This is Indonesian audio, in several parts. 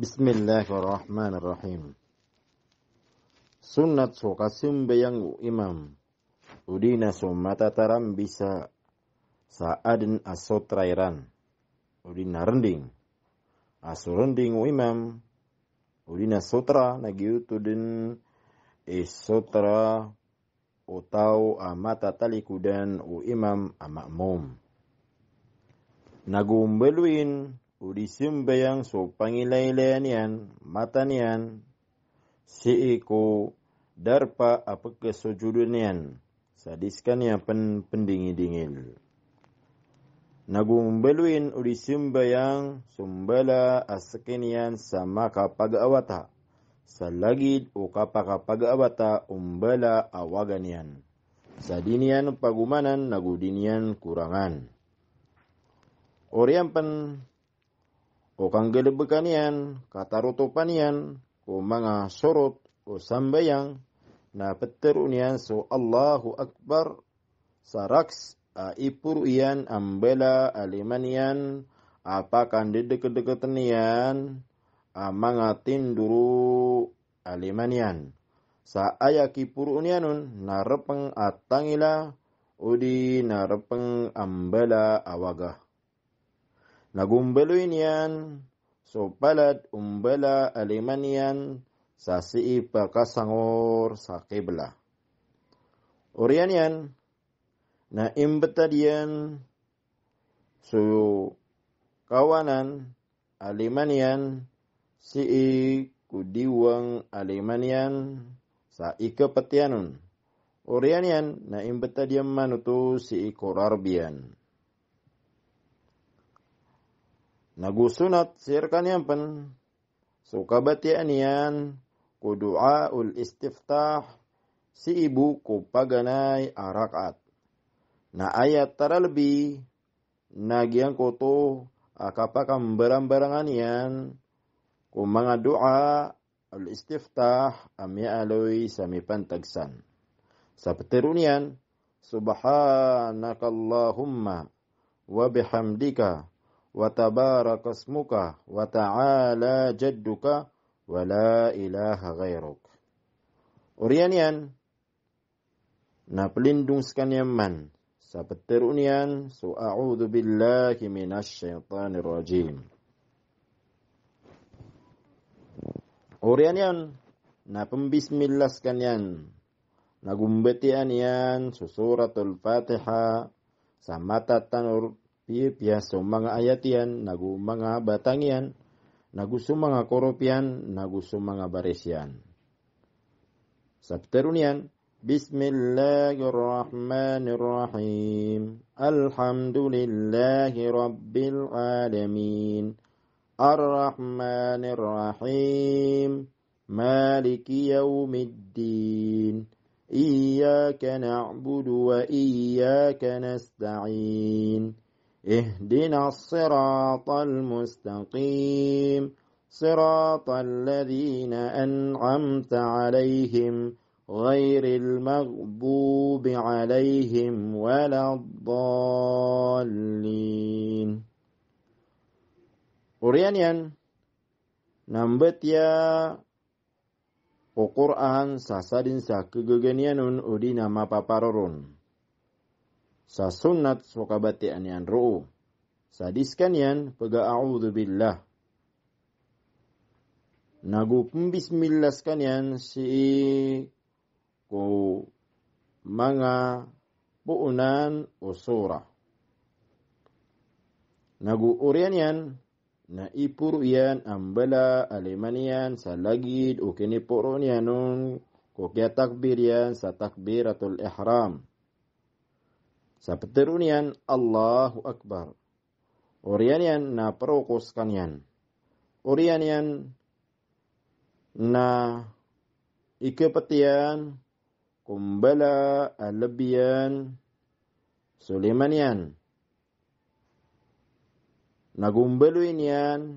بسم الله suka simbe yang imam udina sumata taram bisa saadin aso udina rending aso rending imam udina sutra nagiutudin is sutra utau amata talikudan u imam amakmum nagumbeluin Udisim yang so pangilailayan yan matan yan si iku darpa apa kesujudun yan sadiskan yang pen pendingi dingil beluin udisim yang sumbala asakin yan sama kapag-awata, salagid o kapakapag-awata umbala awagan yan sadinian pagumanan nagudinian kurangan Oriampan okangelebekanian katarotopanian ko manga sorot ko sambayang na petterunian so Allahu Akbar saraks a ipur iyan ambela alimanian apa kandi deket-deketanian a manga tinduru alimanian sa ayaki purunianun narepeng atangila udi narepeng ambela awagah so Sopalad, Umbala, Alemanian, sa siip kasangor sa kibla. Orian yan, na imbetad yan, so kawanan, Alemanian, si kudiwang Alemanian sa ikapatyanon. Orian yan, na imbetad yan manuto si Korarbian. Nagusunat sunat sirkan yang pen sukabat ku kudu'a ul istiftah si ibu kupaganai arakat na ayat tara lebih nagian koto akapakam berang beranganian yan mga doa al istiftah ami aloi sami pantagsan sabterunian subhanakallahumma wa bihamdika wa tabarakasmuka wa ta'ala jadduka wa la ilaha ghairuk. Urianian na pelindung sekalian man sapetir unian so a'udzu billahi minasy syaithanir rajim. Urianian na pembismillah sekalian na gumbetian yan so suratul Fatihah sama pi piaso mga ayatian nagu mga batangian nagusu mga koropian nagusu mga baresian sabterunian Bismillahirrahmanirrahim Alhamdulillahi Rabbil Alamin Ar-Rahmanirrahim Maliki Yawmiddin na'budu wa iyaka nasta'in اهدنا الصراط المستقيم صراط الذين أنعمت عليهم غير المغضوب عليهم ولا الضالين Urian yan nambet ya o Qur'an sasadin sa kegeganianun udina mapaparorun. sa sunnat sokabati anian ru'u. Sadiskan yan pega a'udhu billah. Nagu bismillah kanian si ku manga puunan usura. Nagu urian yan na ipur yan ambala alemanian sa lagid o kinipuro niyanong ko takbir yan sa takbiratul ihram. Sapterunian Allahu Akbar. Orianian na kanyan. Orianian na ikapatian kumbala alabian Sulemanian. Nagumbaluin yan,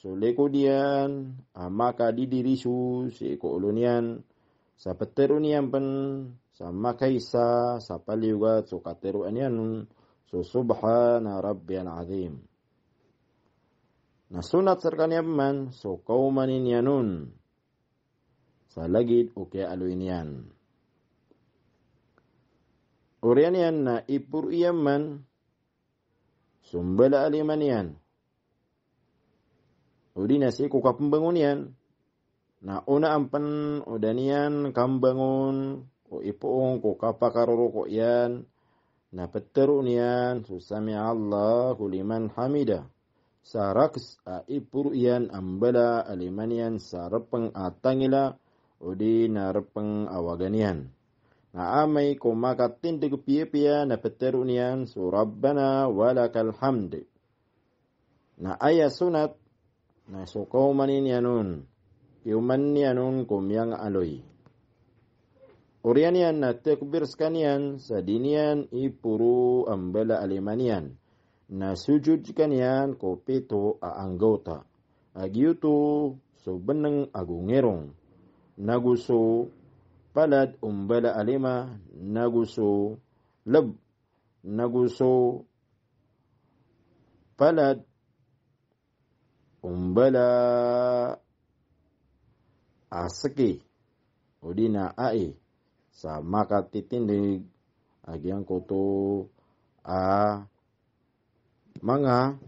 sulikudian, amaka didirisu, sikolunian, sapeterunian pen, sama kaisa sapaliwa tsukatiru anyanun su subhana rabbiyal azim na sunat sarkan yamman su kaumanin yanun salagid uke aluinian urianian na ipur iaman sumbala alimanian nasi siku kapembangunan na una ampen udanian kambangun ko ku ko kapakaroro ko yan na peterun niyan susami Allah huliman hamida saraks a ipur yan ambala aliman yan sarapeng atangila di narapeng awaganian na amay ko makatin deg pia na peterun niyan surabana wala walakal na aya sunat na sukaw manin yanun yuman yanun kum yang aloi Urianian na tekbir sa sadinian ipuru ambala alemanian. Na sujud kanian kopito a anggota. Agiuto so beneng agungerong. Naguso palad umbala alema naguso leb naguso palad umbala asake odina ae sa katitindig agyang kuto a mga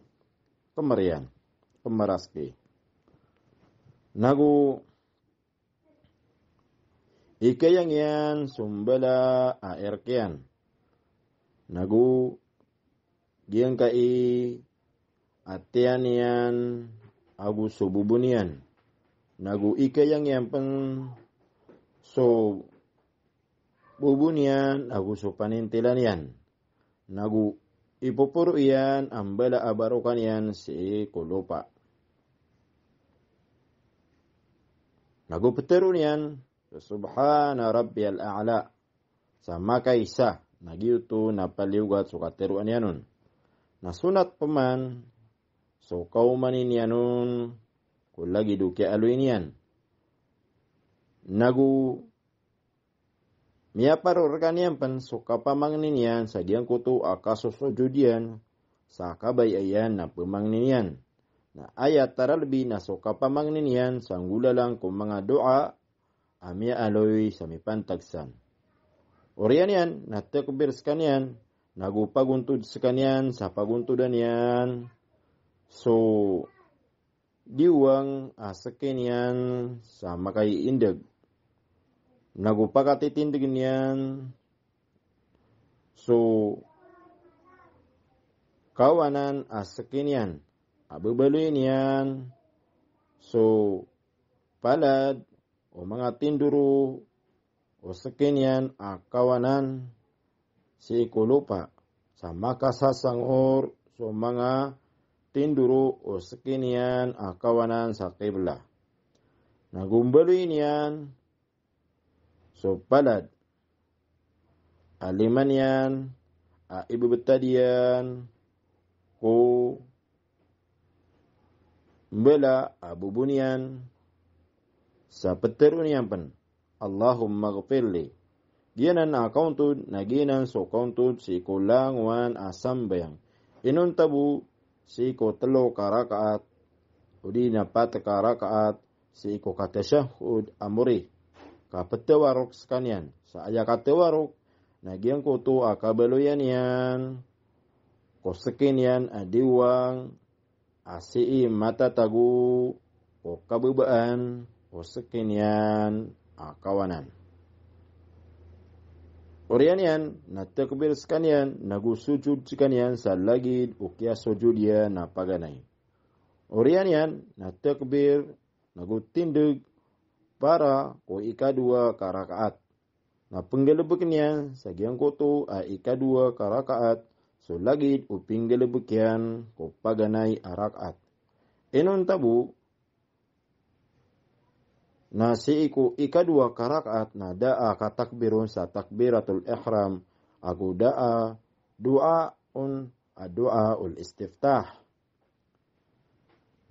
pemerian pemeraski nagu ikayang yan sumbala a erkian nagu giyang kai atian yan agu sububunian nagu ikayang yan peng so Bubunian, agu tilanian. nagu ipupuru iyan ambala abarukan si kolopa, nagu peterun yan subhana rabbiyal a'la sama kaisa nagiutu napaliugat sukateruan yanun nasunat peman so kaumanin yanun kulagi duke aluinian nagu Miaparu kutu sukapamangninian judian sa kabay ayan na ninian. Nah, na ayat taralbi na sukapamangninian lang kung mga doa amia aloy pantagsan. Orian yan, na tekbir sekanian, skan sekanian sa paguntudan yan. So, diwang asakin yan sa makaiindag nagu so kawanan su kawanan askiniyan niyan. So, palad o mga tinduro, o sakin yan kawanan si ikulupa sa makasasangor so mga tinduro, o sakin yan kawanan sa kibla. Nagumbaloy niyan Subbalad. Aliman yan. Ibu betadian. Ku. Bela abu bunian. Sapeterun yang pen. Allahumma gfirli. kauntud na naginan so kauntud si ko wan asam bayang. Inun tabu si ko telo karakaat. na pat karakaat si ko katashahud amuri kapetawarok sekanian saya katewarok nagiang koto akabeloyan yan kosekin yan adiwang asii mata tagu okabubaan kosekin yan akawanan Orian yan, na takbir sekanian, nagu sujud sekanian, salagid, ukia sujud ya na paganay. Orian yan, na takbir, nagu tinduk para ko dua karakaat na penggelebeknya sagiang koto a ika dua karakaat so lagid u penggelebekyan ko paganay arakaat enon tabu na si iku ika dua karakaat na daa katakbiron sa takbiratul ihram aku daa a dua ul istiftah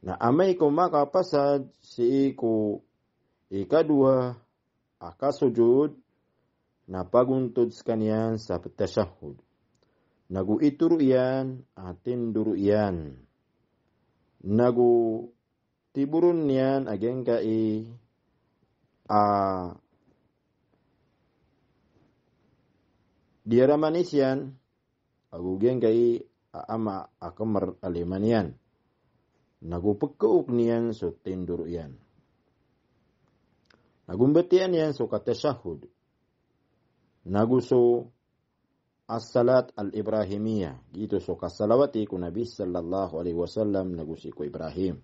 na amay ko makapasad si iku Ika dua, aka sujud na paguntod sekanian sa petasyahud. Nagu itu atin duruyan. Nagu tiburun nian agen kai a diara manisian agu gen kai a ama akamar alemanian. Nagu pekeuk nian, so tin yang suka tashahud naguso assalat al-ibrahimiya gitu suka salawati kuna nabi sallallahu alaihi wasallam nagusi ku ibrahim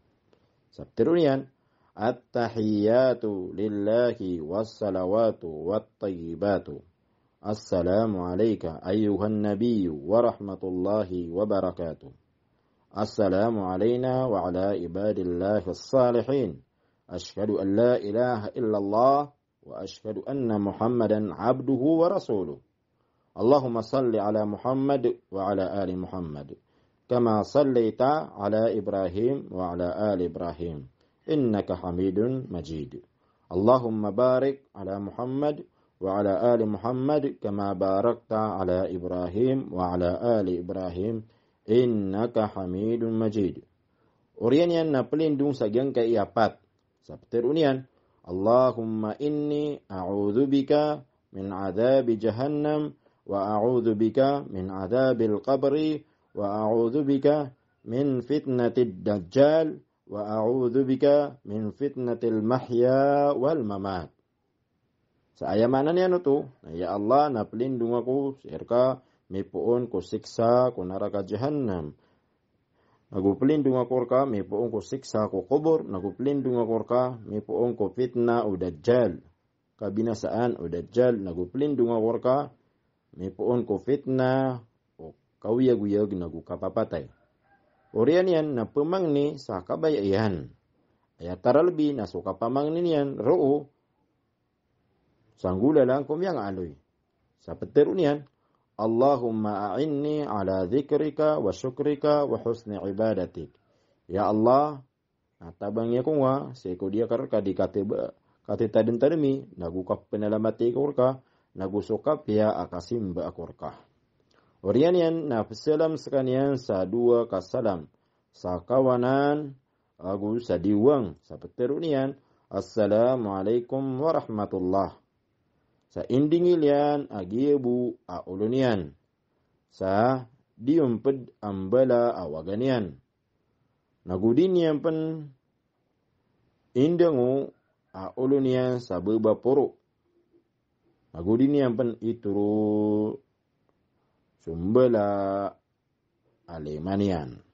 At attahiyatu lillahi Wasalawatu wattayyibatu السلام عليك أيها النبي ورحمة الله وبركاته السلام علينا وعلى عباد الله Salihin. أشهد أن لا إله إلا الله وأشهد أن محمدا عبده ورسوله اللهم صل على محمد وعلى آل محمد كما صليت على إبراهيم وعلى آل إبراهيم إنك حميد مجيد اللهم بارك على محمد وعلى آل محمد كما باركت على إبراهيم وعلى آل إبراهيم إنك حميد مجيد أريني أن نبلين دون سجنك إيا iapat unian. Allahumma inni a'udzubika min adabi jahannam wa a'udzubika min adabil qabri wa a'udzubika min fitnatid dajjal wa a'udzubika min al mahya wal mamat Saya maknanya nutu. Anu nah, ya Allah, na pelindung aku, sirka, mipuun ku siksa, ku naraka jahannam ka, korka mepo onko siksa ko kubur ka, korka mepo onko fitna o dajjal kabinasaan o dajjal ka, korka mepo onko fitna o kawiyag-uyag nagukapapatay orian yan na pemang ni sa kabayayan ayatara lebi na so pamang ni roo sanggula lang kumiyang aloy sa petero niyan, Allahumma a'inni ala zikrika wa syukrika wa husni ibadatik. Ya Allah, Nata bang ya kuwa, seko dia karka di kate kate tadin tadmi, nagu kap penalamati kurka, nagu suka pia akasim ba kurka. Orian yang nafsalam sekanian sa dua kasalam, sa kawanan agu sa diwang, sa peterunian. Assalamualaikum warahmatullahi Sa indingilian agiebu a ulunian. Sa diumped ambala a waganian. Nagudinian pen indengu a ulunian sabeba poro. Nagudinian pen ituru sumbala alemanian.